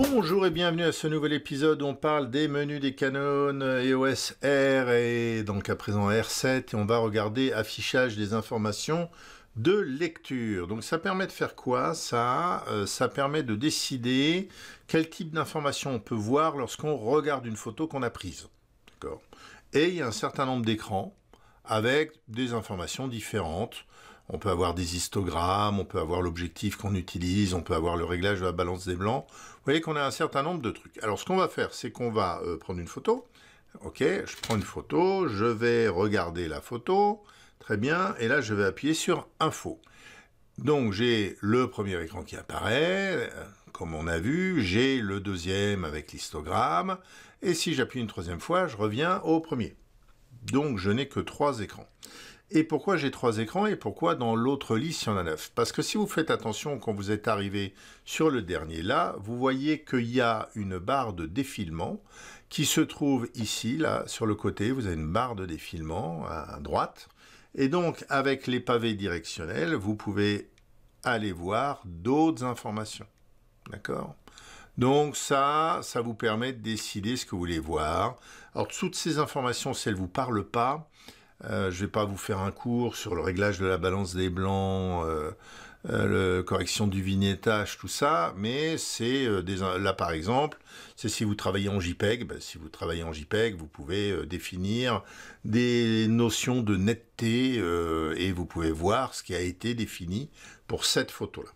Bonjour et bienvenue à ce nouvel épisode où on parle des menus des Canon EOS R et donc à présent R7 et on va regarder affichage des informations de lecture. Donc ça permet de faire quoi ça euh, Ça permet de décider quel type d'information on peut voir lorsqu'on regarde une photo qu'on a prise. Et il y a un certain nombre d'écrans avec des informations différentes on peut avoir des histogrammes, on peut avoir l'objectif qu'on utilise, on peut avoir le réglage de la balance des blancs. Vous voyez qu'on a un certain nombre de trucs. Alors ce qu'on va faire, c'est qu'on va euh, prendre une photo. Ok, je prends une photo, je vais regarder la photo. Très bien, et là je vais appuyer sur Info. Donc j'ai le premier écran qui apparaît, comme on a vu, j'ai le deuxième avec l'histogramme, et si j'appuie une troisième fois, je reviens au premier. Donc je n'ai que trois écrans. Et pourquoi j'ai trois écrans et pourquoi dans l'autre liste il y en a neuf Parce que si vous faites attention quand vous êtes arrivé sur le dernier là, vous voyez qu'il y a une barre de défilement qui se trouve ici, là, sur le côté, vous avez une barre de défilement à droite. Et donc, avec les pavés directionnels, vous pouvez aller voir d'autres informations. D'accord donc ça, ça vous permet de décider ce que vous voulez voir. Alors, toutes ces informations, si elles ne vous parlent pas, euh, je ne vais pas vous faire un cours sur le réglage de la balance des blancs, euh, euh, la correction du vignettage, tout ça, mais c'est là par exemple, c'est si vous travaillez en JPEG, ben, si vous travaillez en JPEG, vous pouvez définir des notions de netteté et vous pouvez voir ce qui a été défini pour cette photo-là.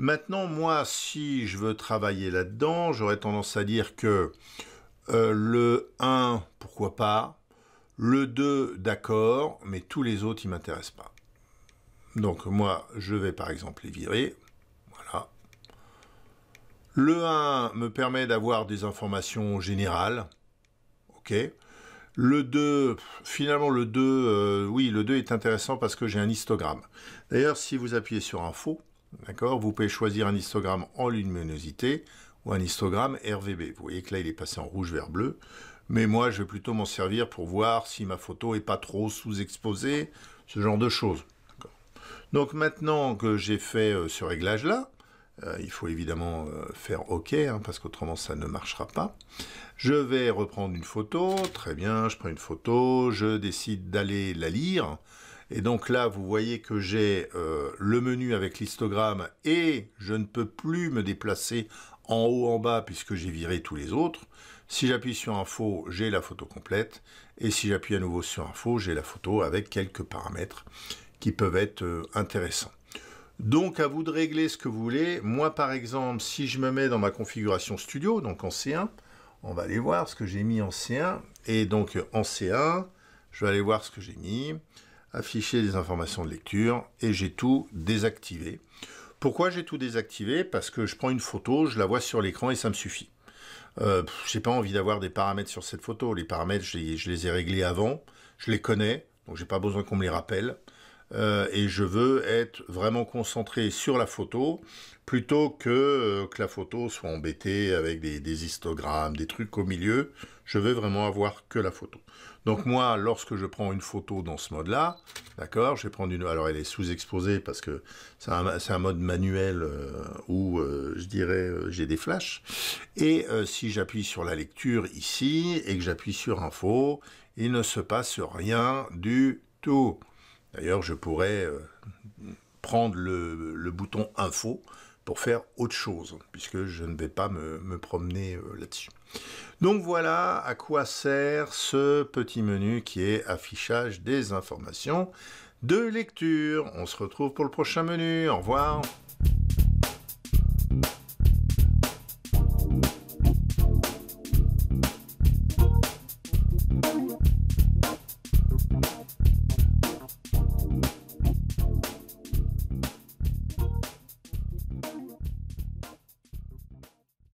Maintenant, moi, si je veux travailler là-dedans, j'aurais tendance à dire que le 1, pourquoi pas, le 2, d'accord, mais tous les autres, ils ne m'intéressent pas. Donc moi, je vais par exemple les virer. Voilà. Le 1 me permet d'avoir des informations générales. OK. Le 2, finalement le 2, euh, oui, le 2 est intéressant parce que j'ai un histogramme. D'ailleurs, si vous appuyez sur Info, d'accord, vous pouvez choisir un histogramme en luminosité ou un histogramme RVB. Vous voyez que là, il est passé en rouge vert, bleu. Mais moi, je vais plutôt m'en servir pour voir si ma photo est pas trop sous-exposée, ce genre de choses. Donc maintenant que j'ai fait euh, ce réglage-là, euh, il faut évidemment euh, faire OK, hein, parce qu'autrement ça ne marchera pas. Je vais reprendre une photo, très bien, je prends une photo, je décide d'aller la lire. Et donc là, vous voyez que j'ai le menu avec l'histogramme et je ne peux plus me déplacer en haut, en bas, puisque j'ai viré tous les autres. Si j'appuie sur Info, j'ai la photo complète. Et si j'appuie à nouveau sur Info, j'ai la photo avec quelques paramètres qui peuvent être euh, intéressants. Donc à vous de régler ce que vous voulez. Moi par exemple, si je me mets dans ma configuration studio, donc en C1, on va aller voir ce que j'ai mis en C1. Et donc en C1, je vais aller voir ce que j'ai mis, afficher les informations de lecture, et j'ai tout désactivé. Pourquoi j'ai tout désactivé Parce que je prends une photo, je la vois sur l'écran et ça me suffit. Euh, je n'ai pas envie d'avoir des paramètres sur cette photo. Les paramètres, je les, je les ai réglés avant, je les connais, donc j'ai pas besoin qu'on me les rappelle. Euh, et je veux être vraiment concentré sur la photo plutôt que euh, que la photo soit embêtée avec des, histogrammes, des trucs au milieu. Je veux vraiment avoir que la photo. Donc moi, lorsque je prends une photo dans ce mode-là, d'accord, je vais prendre une... Alors elle est sous-exposée parce que c'est un, mode manuel euh, où, je dirais, j'ai des flashs. Et si j'appuie sur la lecture ici et que j'appuie sur info, il ne se passe rien du tout. D'ailleurs, je pourrais euh, prendre le, bouton info pour faire autre chose, puisque je ne vais pas me, promener euh, là-dessus. Donc voilà à quoi sert ce petit menu qui est affichage des informations de lecture. On se retrouve pour le prochain menu. Au revoir.